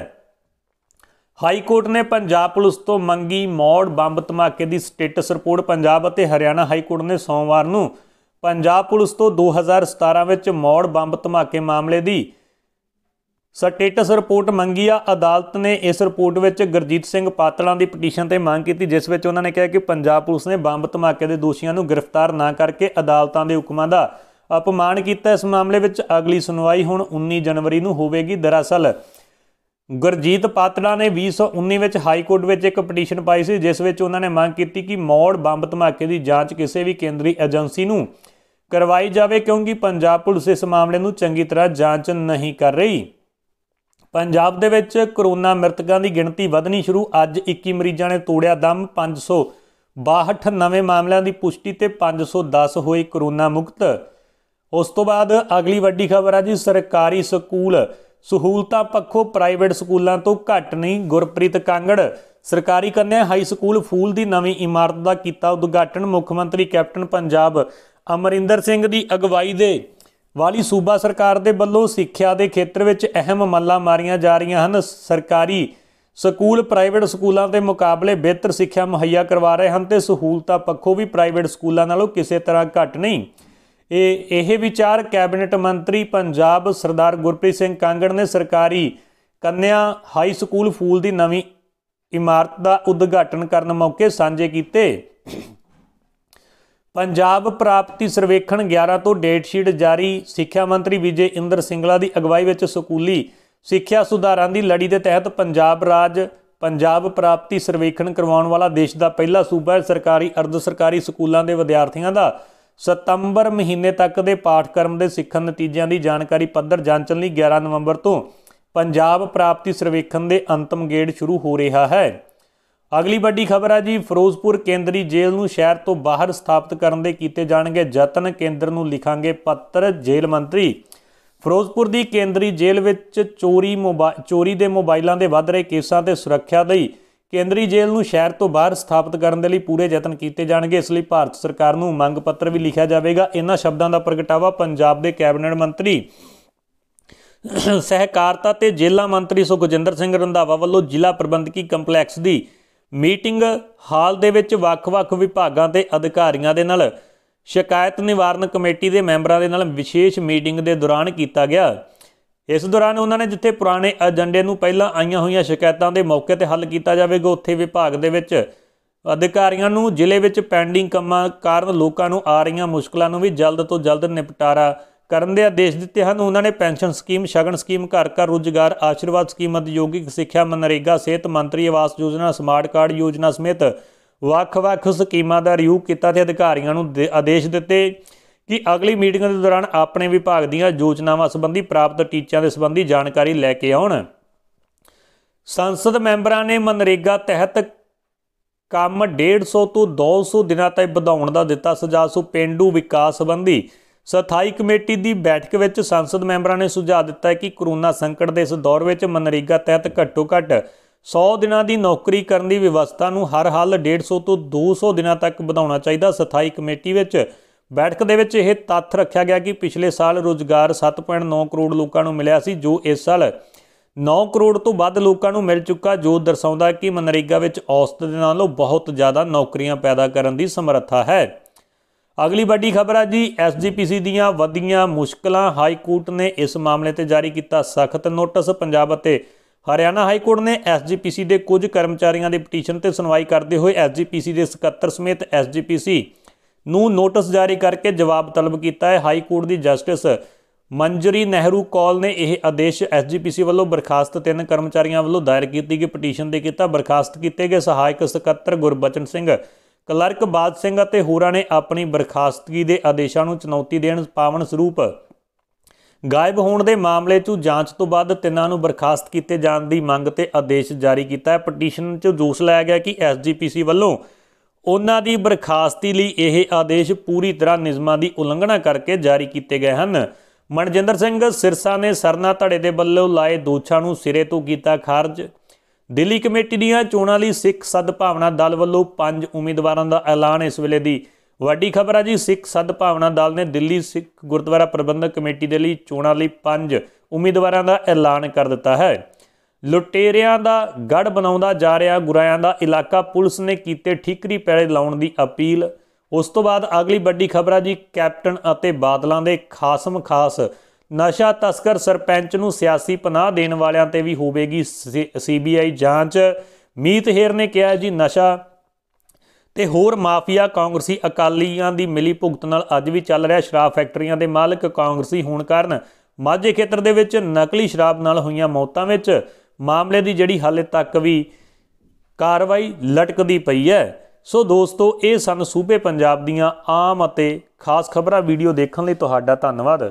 ਹਾਈ ਕੋਰਟ ਨੇ ਪੰਜਾਬ ਪੁਲਿਸ ਤੋਂ ਮੰਗੀ ਮੌੜ ਬੰਬ ਧਮਾਕੇ ਦੀ ਸਟੇਟਸ ਰਿਪੋਰਟ ਪੰਜਾਬ ਅਤੇ ਹਰਿਆਣਾ ਹਾਈ ਕੋਰਟ ਨੇ ਸੋਮਵਾਰ ਨੂੰ ਪੰਜਾਬ ਪੁਲਿਸ ਤੋਂ 2017 ਵਿੱਚ ਮੌੜ ਬੰਬ ਧਮਾਕੇ ਮਾਮਲੇ ਦੀ ਸਟੇਟਸ ਰਿਪੋਰਟ ਮੰਗੀ ਆ ਅਦਾਲਤ ਨੇ ਇਸ ਰਿਪੋਰਟ ਵਿੱਚ ਗੁਰਜੀਤ ਸਿੰਘ ਪਾਤਲਾਂ ਦੀ ਪਟੀਸ਼ਨ ਤੇ ਮੰਗ ਕੀਤੀ ਜਿਸ ਵਿੱਚ ਉਹਨਾਂ ਨੇ ਕਿਹਾ ਕਿ ਪੰਜਾਬ ਪੁਲਿਸ ਨੇ ਬੰਬ ਧਮਾਕੇ ਦੇ ਦੋਸ਼ੀਆਂ ਨੂੰ ਗ੍ਰਿਫਤਾਰ ਨਾ ਕਰਕੇ ਅਦਾਲਤਾਂ ਦੇ ਹੁਕਮਾਂ ਦਾ ਅਪਮਾਨ ਕੀਤਾ ਇਸ ਮਾਮਲੇ ਵਿੱਚ ਅਗਲੀ ਸੁਣਵਾਈ ਹੁਣ 19 ਜਨਵਰੀ ਨੂੰ ਹੋਵੇਗੀ ਦਰਅਸਲ ਗੁਰਜੀਤ ਪਾਤੜਾ ਨੇ 2019 ਵਿੱਚ ਹਾਈ ਕੋਰਟ ਵਿੱਚ ਇੱਕ ਪਟੀਸ਼ਨ ਪਾਈ ਸੀ ਜਿਸ ਵਿੱਚ ਉਹਨਾਂ ਨੇ ਮੰਗ ਕੀਤੀ ਕਿ ਮੌੜ ਬੰਬ ਧਮਾਕੇ ਦੀ ਜਾਂਚ ਕਿਸੇ ਵੀ ਕੇਂਦਰੀ ਏਜੰਸੀ ਨੂੰ ਕਰਵਾਈ ਜਾਵੇ ਕਿਉਂਕਿ ਪੰਜਾਬ ਪੁਲਿਸ ਇਸ ਮਾਮਲੇ ਨੂੰ ਚੰਗੀ ਤਰ੍ਹਾਂ ਜਾਂਚ ਨਹੀਂ ਕਰ ਰਹੀ ਪੰਜਾਬ ਦੇ ਵਿੱਚ ਕਰੋਨਾ ਮ੍ਰਿਤਕਾਂ ਦੀ ਗਿਣਤੀ ਵਧਣੀ ਸ਼ੁਰੂ ਅੱਜ 21 ਮਰੀਜ਼ਾਂ ਨੇ ਤੋੜਿਆ ਦਮ 562 ਨਵੇਂ ਮਾਮਲਿਆਂ ਦੀ ਪੁਸ਼ਟੀ ਤੇ 510 ਹੋਏ ਕਰੋਨਾ ਮੁਕਤ ਉਸ ਤੋਂ ਬਾਅਦ ਅਗਲੀ ਵੱਡੀ ਖਬਰ ਆ ਜੀ ਸਰਕਾਰੀ ਸਕੂਲ ਸਹੂਲਤਾਂ ਪੱਖੋਂ ਪ੍ਰਾਈਵੇਟ ਸਕੂਲਾਂ ਤੋਂ ਘੱਟ ਨਹੀਂ ਗੁਰਪ੍ਰੀਤ ਕਾਂਗੜ ਸਰਕਾਰੀ ਕੰਨਿਆ ਹਾਈ ਸਕੂਲ ਫੂਲ ਦੀ ਨਵੀਂ ਇਮਾਰਤ ਦਾ ਕੀਤਾ ਉਦਘਾਟਨ ਮੁੱਖ ਮੰਤਰੀ ਕੈਪਟਨ ਪੰਜਾਬ ਅਮਰਿੰਦਰ ਸਿੰਘ ਦੀ ਅਗਵਾਈ ਦੇ ਵਾਲੀ ਸੂਬਾ ਸਰਕਾਰ ਦੇ ਵੱਲੋਂ ਸਿੱਖਿਆ ਦੇ ਖੇਤਰ ਵਿੱਚ ਅਹਿਮ ਮੱਲਾਂ ਮਾਰੀਆਂ ਜਾ ਰਹੀਆਂ ਹਨ ਸਰਕਾਰੀ ਸਕੂਲ ਪ੍ਰਾਈਵੇਟ ਸਕੂਲਾਂ ਦੇ ਮੁਕਾਬਲੇ ਬਿਹਤਰ ਸਿੱਖਿਆ ਮੁਹੱਈਆ ਕਰਵਾ ਰਹੇ ਹਨ ਤੇ ਸਹੂਲਤਾਂ ਪੱਖੋਂ ਵੀ ਪ੍ਰਾਈਵੇਟ ਸਕੂਲਾਂ ਨਾਲੋਂ ਕਿਸੇ ਤਰ੍ਹਾਂ ਘੱਟ ਨਹੀਂ ਇਹ ਇਹ ਵਿਚਾਰ ਕੈਬਨਿਟ ਮੰਤਰੀ ਪੰਜਾਬ ਸਰਦਾਰ ਗੁਰਪ੍ਰੀਤ ਸਿੰਘ ਕਾਂਗੜ ਨੇ ਸਰਕਾਰੀ ਕੰਨਿਆ ਹਾਈ ਸਕੂਲ ਫੂਲ ਦੀ ਨਵੀਂ ਇਮਾਰਤ ਦਾ ਉਦਘਾਟਨ ਕਰਨ ਮੌਕੇ ਸਾਂਝੇ ਕੀਤੇ ਪੰਜਾਬ ਪ੍ਰਾਪਤੀ ਸਰਵੇਖਣ 11 ਤੋਂ ਡੇਟ ਸ਼ੀਟ ਜਾਰੀ ਸਿੱਖਿਆ ਮੰਤਰੀ ਵਿਜੇ ਇੰਦਰ ਸਿੰਗਲਾ ਦੀ ਅਗਵਾਈ ਵਿੱਚ ਸਕੂਲੀ ਸਿੱਖਿਆ ਸੁਧਾਰਾਂ ਦੀ ਲੜੀ ਦੇ ਤਹਿਤ ਪੰਜਾਬ ਰਾਜ ਪੰਜਾਬ ਪ੍ਰਾਪਤੀ ਸਰਵੇਖਣ ਕਰਵਾਉਣ ਵਾਲਾ ਦੇਸ਼ ਦਾ ਪਹਿਲਾ ਸੂਬਾ ਹੈ ਸਰਕਾਰੀ ਅਰਧ ਸਰਕਾਰੀ ਸਕੂਲਾਂ ਦੇ ਵਿਦਿਆਰਥੀਆਂ ਦਾ ਸਤੰਬਰ ਮਹੀਨੇ ਤੱਕ ਦੇ ਪਾਠਕ੍ਰਮ ਦੇ ਸਿੱਖਣ ਨਤੀਜਿਆਂ ਦੀ ਜਾਣਕਾਰੀ ਪੱਧਰ ਜਾਂਚਣ ਲਈ 11 ਨਵੰਬਰ ਤੋਂ ਪੰਜਾਬ ਪ੍ਰਾਪਤੀ ਸਰਵੇਖਣ ਦੇ ਅੰਤਮ ਗੇੜ ਸ਼ੁਰੂ ਹੋ ਰਿਹਾ ਹੈ ਅਗਲੀ ਵੱਡੀ ਖਬਰ ਹੈ ਜੀ ਫਿਰੋਜ਼ਪੁਰ ਕੇਂਦਰੀ ਜੇਲ੍ਹ ਨੂੰ ਸ਼ਹਿਰ ਤੋਂ ਬਾਹਰ ਸਥਾਪਿਤ ਕਰਨ ਦੇ ਕੀਤੇ ਜਾਣਗੇ ਯਤਨ ਕੇਂਦਰ ਨੂੰ ਲਿਖਾਂਗੇ ਪੱਤਰ ਜੇਲ੍ਹ ਮੰਤਰੀ ਫਿਰੋਜ਼ਪੁਰ ਦੀ ਕੇਂਦਰੀ ਜੇਲ੍ਹ ਵਿੱਚ ਚੋਰੀ ਚੋਰੀ ਦੇ ਮੋਬਾਈਲਾਂ ਦੇ ਵੱਧ ਰਹੇ ਕੇਸਾਂ ਤੇ ਸੁਰੱਖਿਆ ਲਈ ਕੇਂਦਰੀ ਜੇਲ੍ਹ ਨੂੰ ਸ਼ਹਿਰ ਤੋਂ ਬਾਹਰ ਸਥਾਪਿਤ ਕਰਨ ਦੇ ਲਈ ਪੂਰੇ ਯਤਨ ਕੀਤੇ ਜਾਣਗੇ ਇਸ ਲਈ ਭਾਰਤ ਸਰਕਾਰ ਨੂੰ ਮੰਗ ਪੱਤਰ ਵੀ ਲਿਖਿਆ ਜਾਵੇਗਾ ਇਹਨਾਂ ਸ਼ਬਦਾਂ ਦਾ ਪ੍ਰਗਟਾਵਾ ਪੰਜਾਬ ਦੇ ਕੈਬਨਿਟ ਮੰਤਰੀ ਸਹਿਕਾਰਤਾ ਤੇ ਜ਼ਿਲ੍ਹਾ ਮੰਤਰੀ ਸੁਖਜਿੰਦਰ ਸਿੰਘ ਰੰਧਾਵਾ ਵੱਲੋਂ ਜ਼ਿਲ੍ਹਾ ਪ੍ਰਬੰਧਕੀ ਕੰਪਲੈਕਸ ਦੀ ਮੀਟਿੰਗ ਹਾਲ ਦੇ ਵਿੱਚ ਵੱਖ-ਵੱਖ ਵਿਭਾਗਾਂ ਤੇ ਅਧਿਕਾਰੀਆਂ ਦੇ ਨਾਲ ਸ਼ਿਕਾਇਤ ਨਿਵਾਰਨ ਕਮੇਟੀ ਦੇ ਮੈਂਬਰਾਂ ਦੇ ਨਾਲ ਵਿਸ਼ੇਸ਼ ਮੀਟਿੰਗ ਦੇ ਦੌਰਾਨ ਕੀਤਾ ਗਿਆ ਇਸ ਦੌਰਾਨ ਉਹਨਾਂ ਨੇ ਜਿੱਥੇ ਪੁਰਾਣੇ ਏਜੰਡੇ ਨੂੰ ਪਹਿਲਾਂ ਆਈਆਂ ਹੋਈਆਂ ਸ਼ਿਕਾਇਤਾਂ ਦੇ ਮੌਕੇ ਤੇ ਹੱਲ ਕੀਤਾ ਜਾਵੇਗਾ ਉੱਥੇ ਵਿਭਾਗ ਦੇ ਵਿੱਚ ਅਧਿਕਾਰੀਆਂ ਨੂੰ ਜ਼ਿਲ੍ਹੇ ਵਿੱਚ ਪੈਂਡਿੰਗ ਕੰਮਾਂ ਕਾਰਨ ਲੋਕਾਂ ਨੂੰ ਆ ਰਹੀਆਂ ਮੁਸ਼ਕਲਾਂ ਨੂੰ ਵੀ ਜਲਦ ਤੋਂ ਜਲਦ ਨਿਪਟਾਰਾ ਕਰਨ ਦੇ ਆਦੇਸ਼ ਦਿੱਤੇ ਹਨ ਉਹਨਾਂ ਨੇ ਪੈਨਸ਼ਨ ਸਕੀਮ ਸ਼ਗਨ ਸਕੀਮ ਘਰ ਘਰ ਰੋਜ਼ਗਾਰ ਆਸ਼ੀਰਵਾਦ ਸਕੀਮ ਉਦਯੋਗਿਕ ਸਿੱਖਿਆ ਮਨਰੇਗਾ ਸਿਹਤ ਮੰਤਰੀ ਆਵਾਸ ਯੋਜਨਾ ਸਮਾਰਟ ਕਾਰਡ ਯੋਜਨਾ ਸਮੇਤ ਵੱਖ-ਵੱਖ ਸਕੀਮਾਂ ਦਾ ਰਿਵਿਊ ਕੀਤਾ ਤੇ ਅਧਿਕਾਰੀਆਂ ਨੂੰ ਆਦੇਸ਼ ਦਿੱਤੇ ਕਿ ਅਗਲੀ ਮੀਟਿੰਗ ਦੇ ਦੌਰਾਨ ਆਪਣੇ ਵਿਭਾਗ ਦੀਆਂ ਯੋਜਨਾਵਾਂ ਸੰਬੰਧੀ ਪ੍ਰਾਪਤ ਟੀਚਿਆਂ ਦੇ ਸੰਬੰਧੀ ਜਾਣਕਾਰੀ ਲੈ ਕੇ ਆਉਣ ਸੰਸਦ ਮੈਂਬਰਾਂ ਨੇ ਮਨਰੇਗਾ ਤਹਿਤ ਕੰਮ 150 ਤੋਂ 200 ਦਿਨਾਂ ਤੱਕ ਵਧਾਉਣ ਦਾ ਦਿੱਤਾ ਸੁਝਾਅ ਸੋ ਪਿੰਡੂ ਵਿਕਾਸ ਸੰਬੰਧੀ ਸਥਾਈ ਕਮੇਟੀ ਦੀ ਬੈਠਕ ਵਿੱਚ ਸੰਸਦ ਮੈਂਬਰਾਂ ਨੇ ਸੁਝਾਅ ਦਿੱਤਾ ਕਿ ਕਰੋਨਾ ਸੰਕਟ ਦੇ ਇਸ ਦੌਰ ਵਿੱਚ ਮਨਰੇਗਾ ਤਹਿਤ ਘੱਟੋ-ਘੱਟ 100 ਦਿਨਾਂ ਦੀ ਨੌਕਰੀ ਕਰਨ ਦੀ ਵਿਵਸਥਾ ਨੂੰ ਹਰ ਹਾਲ 150 ਤੋਂ 200 ਦਿਨਾਂ ਤੱਕ ਵਧਾਉਣਾ ਚਾਹੀਦਾ ਸਥਾਈ ਕਮੇਟੀ ਵਿੱਚ ਬੈਠਕ ਦੇ ਵਿੱਚ ਇਹ ਤੱਥ ਰੱਖਿਆ ਗਿਆ ਕਿ ਪਿਛਲੇ ਸਾਲ ਰੋਜ਼ਗਾਰ 7.9 ਕਰੋੜ ਲੋਕਾਂ ਨੂੰ ਮਿਲਿਆ ਸੀ ਜੋ ਇਸ ਸਾਲ 9 ਕਰੋੜ ਤੋਂ ਵੱਧ ਲੋਕਾਂ ਨੂੰ ਮਿਲ ਚੁੱਕਾ ਜੋ ਦਰਸਾਉਂਦਾ ਕਿ ਮਨਰੇਗਾ ਵਿੱਚ ਔਸਤ ਦੇ ਨਾਲੋਂ ਬਹੁਤ ਜ਼ਿਆਦਾ ਨੌਕਰੀਆਂ ਪੈਦਾ ਕਰਨ ਦੀ ਸਮਰੱਥਾ ਹੈ ਅਗਲੀ ਵੱਡੀ ਖਬਰ ਆ ਜੀ ਐਸਜੀਪੀਸੀ ਦੀਆਂ ਵਧੀਆਂ ਮੁਸ਼ਕਲਾਂ ਹਾਈ ਕੋਰਟ ਨੇ ਇਸ ਮਾਮਲੇ ਤੇ ਜਾਰੀ ਕੀਤਾ ਸਖਤ ਨੋਟਿਸ ਪੰਜਾਬ ਅਤੇ ਹਰਿਆਣਾ ਹਾਈ ਕੋਰਟ ਨੇ ਐਸਜੀਪੀਸੀ ਦੇ ਕੁਝ ਕਰਮਚਾਰੀਆਂ ਦੇ ਪਟੀਸ਼ਨ ਤੇ ਸੁਣਵਾਈ ਕਰਦੇ ਹੋਏ ਐਸਜੀਪੀਸੀ ਦੇ ਸਕੱਤਰ ਸਮੇਤ ਐਸਜੀਪੀਸੀ ਨੂੰ ਨੋਟਿਸ ਜਾਰੀ ਕਰਕੇ ਜਵਾਬ ਤਲਬ ਕੀਤਾ ਹੈ ਹਾਈ ਕੋਰਟ ਦੀ ਜਸਟਿਸ ਮੰਜਰੀ ਨਹਿਰੂ ਕੌਲ ਨੇ ਇਹ ਆਦੇਸ਼ ਐਸਜੀਪੀਸੀ ਵੱਲੋਂ ਬਰਖਾਸਤ ਤਿੰਨ ਕਰਮਚਾਰੀਆਂ ਵੱਲੋਂ ਦਾਇਰ ਕੀਤੀ ਗਈ ਪਟੀਸ਼ਨ ਦੇ ਕੀਤਾ ਬਰਖਾਸਤ ਕੀਤੇ ਗਏ ਸਹਾਇਕ ਸਕੱਤਰ ਗੁਰਬਚਨ ਸਿੰਘ ਕਲਰਕ ਬਾਦ ਸਿੰਘ ਅਤੇ ਹੋਰਾਂ ਨੇ ਆਪਣੀ ਬਰਖਾਸਤਗੀ ਦੇ ਆਦੇਸ਼ਾਂ ਨੂੰ ਚੁਣੌਤੀ ਦੇਣ ਪਾਵਨ ਸਰੂਪ ਗਾਇਬ ਹੋਣ ਦੇ ਮਾਮਲੇ 'ਚ ਜਾਂਚ ਤੋਂ ਬਾਅਦ ਤਿੰਨਾਂ ਨੂੰ ਬਰਖਾਸਤ ਕੀਤੇ ਜਾਣ ਦੀ ਮੰਗ ਤੇ ਆਦੇਸ਼ ਜਾਰੀ ਕੀਤਾ ਹੈ ਪਟੀਸ਼ਨ 'ਚ ਜੋਸ਼ ਲਾਇਆ ਗਿਆ ਕਿ ਐਸਜੀਪੀਸੀ ਵੱਲੋਂ ਉਹਨਾਂ ਦੀ ਬਰਖਾਸਤੀ ਲਈ ਇਹ ਆਦੇਸ਼ ਪੂਰੀ ਤਰ੍ਹਾਂ ਨਿਯਮਾਂ ਦੀ ਉਲੰਘਣਾ ਕਰਕੇ ਜਾਰੀ ਕੀਤੇ ਗਏ ਹਨ ਮਨਜਿੰਦਰ ਸਿੰਘ ਸਿਰਸਾ ਨੇ ਸਰਨਾ ਧੜੇ ਦੇ ਵੱਲੋਂ ਲਾਏ ਦੋਸ਼ਾਂ ਨੂੰ ਸਿਰੇ ਤੋਂ ਕੀਤਾ ਖਾਰਜ ਦਿੱਲੀ ਕਮੇਟੀ ਦੀਆਂ ਚੋਣਾਂ ਲਈ ਸਿੱਖ ਸਦਭਾਵਨਾ ਦਲ ਵੱਲੋਂ ਪੰਜ ਉਮੀਦਵਾਰਾਂ ਦਾ ਐਲਾਨ ਇਸ ਵੇਲੇ ਦੀ ਵੱਡੀ ਖਬਰ ਆ ਜੀ ਸਿੱਖ ਸਦਭਾਵਨਾ ਦਲ ਨੇ ਦਿੱਲੀ ਸਿੱਖ ਗੁਰਦੁਆਰਾ ਪ੍ਰਬੰਧਕ ਕਮੇਟੀ ਦੇ ਲਈ ਚੋਣਾਂ ਲਈ ਪੰਜ ਉਮੀਦਵਾਰਾਂ ਦਾ ਐਲਾਨ ਕਰ ਦਿੱਤਾ ਹੈ ਲੁਟੇਰਿਆਂ ਦਾ ਗੜ ਬਣਾਉਂਦਾ ਜਾ ਰਿਹਾ ਗੁਰਾਇਆਂ ਦਾ ਇਲਾਕਾ ਪੁਲਿਸ ਨੇ ਕੀਤੇ ਠਿਕਰੀ ਪੈਰੇ ਲਾਉਣ ਦੀ ਅਪੀਲ ਉਸ ਤੋਂ ਬਾਅਦ ਅਗਲੀ ਵੱਡੀ ਖਬਰ ਆ ਜੀ ਕੈਪਟਨ ਅਤੇ ਬਾਦਲਾਂ ਦੇ ਖਾਸਮ ਖਾਸ ਨਸ਼ਾ ਤਸਕਰ ਸਰਪੰਚ ਨੂੰ ਸਿਆਸੀ ਪਨਾਹ ਦੇਣ ਵਾਲਿਆਂ ਤੇ ਵੀ ਹੋਵੇਗੀ ਸੀਬੀਆਈ ਜਾਂਚ ਮੀਤ ਹੇਰ ਨੇ ਕਿਹਾ ਜੀ ਨਸ਼ਾ ਤੇ ਹੋਰ ਮਾਫੀਆ ਕਾਂਗਰਸੀ ਅਕਾਲੀਆਂ ਦੀ ਮਿਲੀ ਭੁਗਤ ਨਾਲ ਅੱਜ ਵੀ ਚੱਲ ਰਿਹਾ ਸ਼ਰਾਬ ਫੈਕਟਰੀਆਂ ਦੇ ਮਾਲਕ ਕਾਂਗਰਸੀ ਹੋਣ ਕਾਰਨ ਮਾਝੇ ਖੇਤਰ ਦੇ ਵਿੱਚ ਨਕਲੀ ਸ਼ਰਾਬ ਨਾਲ ਹੋਈਆਂ ਮੌਤਾਂ ਵਿੱਚ ਮਾਮਲੇ ਦੀ ਜਿਹੜੀ ਹਾਲੇ ਤੱਕ ਵੀ ਕਾਰਵਾਈ ਲਟਕਦੀ ਪਈ ਹੈ ਸੋ ਦੋਸਤੋ ਇਹ ਸਨ ਸੂਬੇ ਪੰਜਾਬ ਦੀਆਂ ਆਮ ਅਤੇ ਖਾਸ ਖਬਰਾਂ ਵੀਡੀਓ ਦੇਖਣ ਲਈ ਤੁਹਾਡਾ ਧੰਨਵਾਦ